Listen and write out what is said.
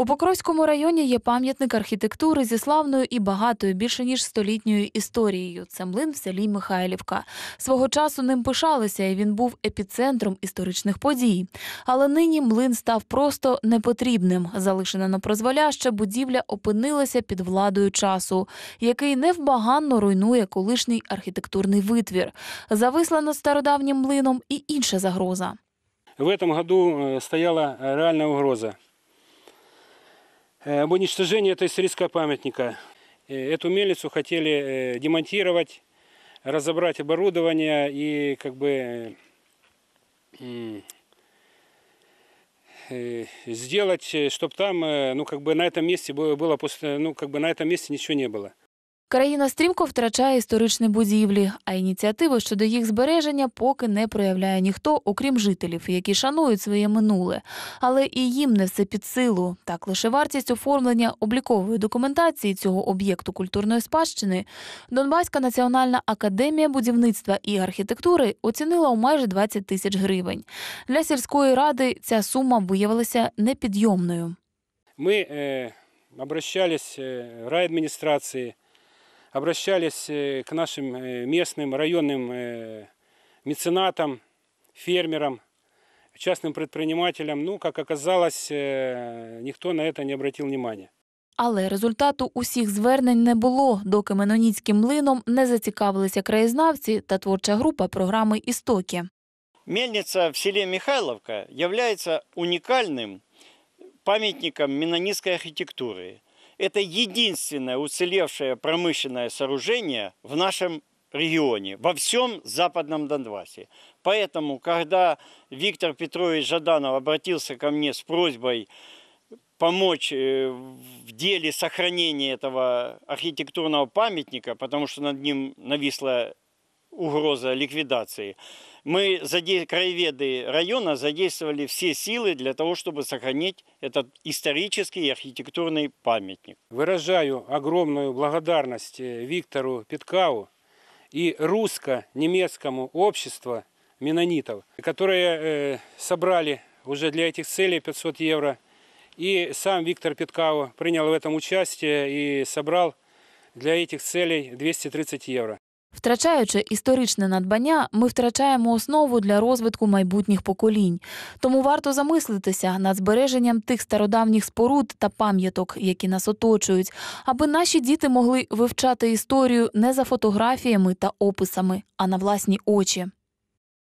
У Покровському районі є пам'ятник архітектури зі славною і багатою більше ніж столітньою історією. Це млин в селі Михайлівка. Свого часу ним пишалися, і він був епіцентром історичних подій. Але нині млин став просто непотрібним. Залишена на прозволяще будівля опинилася під владою часу, який невбаганно руйнує колишній архітектурний витвір. Зависла над стародавнім млином і інша загроза. В этом году е, стояла реальна угроза. Э, об уничтожении этой срезка памятника. Э, эту мельницу хотели э, демонтировать, разобрать оборудование и как бы сделать, чтобы там, ну как бы на этом месте было, после, ну как бы на этом месте ничего не было. Країна стрімко втрачає історичні будівлі, а ініціативи щодо їх збереження поки не проявляє ніхто, окрім жителів, які шанують своє минуле. Але і їм не все під силу. Так лише вартість оформлення облікової документації цього об'єкту культурної спадщини Донбаська національна академія будівництва і архітектури оцінила у майже 20 тисяч гривень. Для сільської ради ця сума виявилася непідйомною. Ми е, обращались в е, райадміністрації обращались э, к нашим э, местным районным э, меценатам, фермерам, частным предпринимателям. Ну, как оказалось, никто на это не обратил внимания. Але результату усіх звернень не було, доки меноніцьким млином не зацікавилися краєзнавці та творча група програми Істоки. Мельниця в селі Михайловка є унікальним пам'ятником меноністської архітектури. Это единственное уцелевшее промышленное сооружение в нашем регионе, во всем Западном Донбассе. Поэтому, когда Виктор Петрович Жаданов обратился ко мне с просьбой помочь э, в деле сохранения этого архитектурного памятника, потому что над ним нависла угроза ликвидации. Мы, краеведы района, задействовали все силы для того, чтобы сохранить этот исторический и архитектурный памятник. Выражаю огромную благодарность э, Виктору Питкау и русско-немецкому обществу менонитов, которые э, собрали уже для этих целей 500 евро. И сам Виктор Петкау принял в этом участие и собрал для этих целей 230 евро. Втрачаючи історичне надбання, ми втрачаємо основу для розвитку майбутніх поколінь. Тому варто замислитися над збереженням тих стародавніх споруд та пам'яток, які нас оточують, аби наші діти могли вивчати історію не за фотографіями та описами, а на власні очі.